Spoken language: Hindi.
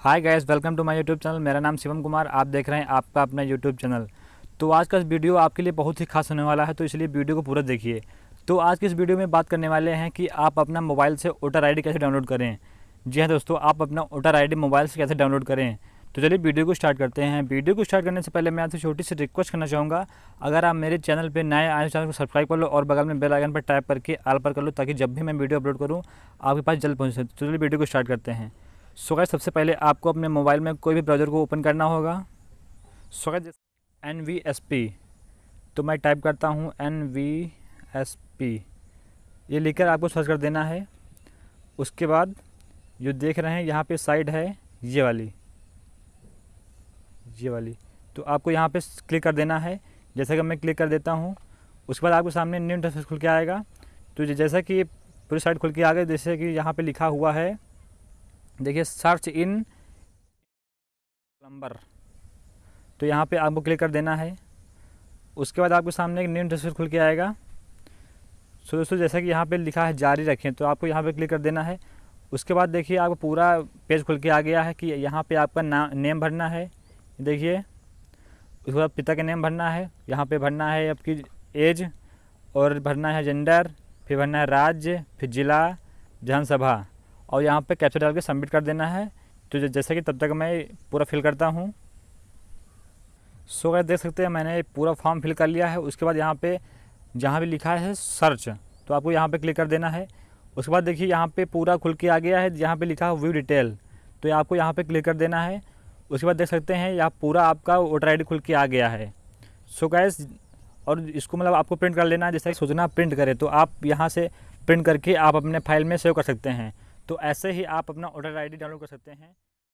hi guys welcome to my YouTube channel मेरा नाम शिवम कुमार आप देख रहे हैं आपका अपना यूट्यूब चैनल तो आज का वीडियो आपके लिए बहुत ही खास होने वाला है तो इसलिए वीडियो को पूरा देखिए तो आज की इस वीडियो में बात करने वाले हैं कि आप अपना मोबाइल से वोटर आई कैसे डाउनलोड करें जी हाँ दोस्तों आप अपना वोटर आई मोबाइल से कैसे डाउनलोड करें तो चलिए वीडियो को स्टार्ट करते हैं वीडियो को स्टार्ट करने से पहले मैं आपसे छोटी सी रिक्वेस्ट करना चाहूँगा अगर आप मेरे चैनल पर नए आए चैनल को सब्सक्राइब कर लो और बगल में बेल आइकन पर टाइप करके आल पर कर लो ताकि जब भी मैं वीडियो अपलोड करूँ आपके पास जल्द पहुँच सकते तो चलिए वीडियो को स्टार्ट करते हैं सो गैस सबसे पहले आपको अपने मोबाइल में कोई भी ब्राउज़र को ओपन करना होगा so guys N V S P तो मैं टाइप करता हूँ एन वी एस पी ये लिखकर आपको सर्च कर देना है उसके बाद जो देख रहे हैं यहाँ पे साइड है ये वाली ये वाली तो आपको यहाँ पे क्लिक कर देना है जैसा कि मैं क्लिक कर देता हूँ उसके बाद आपके सामने न्यू इंटरफेस खुल के आएगा तो जैसा कि पूरी साइड खुल के आ गई जैसे कि यहाँ पे लिखा हुआ है देखिए सर्च इन प्लम्बर तो यहाँ पे आपको क्लिक कर देना है उसके बाद आपके सामने एक न्यू इंटरफेस खुल के आएगा सो दोस्तों जैसा कि यहाँ पे लिखा है जारी रखें तो आपको यहाँ पे क्लिक कर देना है उसके बाद देखिए आपको पूरा पेज खुल के आ गया है कि यहाँ पे आपका ना नेम भरना है देखिए उसके बाद पिता का नेम भरना है यहाँ पे भरना है आपकी एज और भरना है जेंडर फिर भरना है राज्य फिर ज़िला विधानसभा और यहाँ पे कैप्चर डाल के सबमिट कर देना है तो जैसे कि तब तक मैं पूरा फिल करता हूँ सो अगर देख सकते हैं मैंने पूरा फॉर्म फिल कर लिया है उसके बाद यहाँ पे जहाँ भी लिखा है सर्च तो आपको यहाँ पे क्लिक कर देना है उसके बाद देखिए यहाँ पे पूरा खुल के आ गया है यहाँ पे लिखा है व्यू डिटेल तो आपको यहाँ पे क्लिक कर देना है उसके बाद देख सकते हैं यहाँ पूरा आपका वोटर आई खुल के आ गया है सो गैस और इसको मतलब आपको प्रिंट कर लेना है जैसा सोचना प्रिंट करें तो आप यहाँ से प्रिंट करके आप अपने फाइल में सेव कर सकते हैं तो ऐसे ही आप अपना ऑर्डर आईडी डाउनलोड कर सकते हैं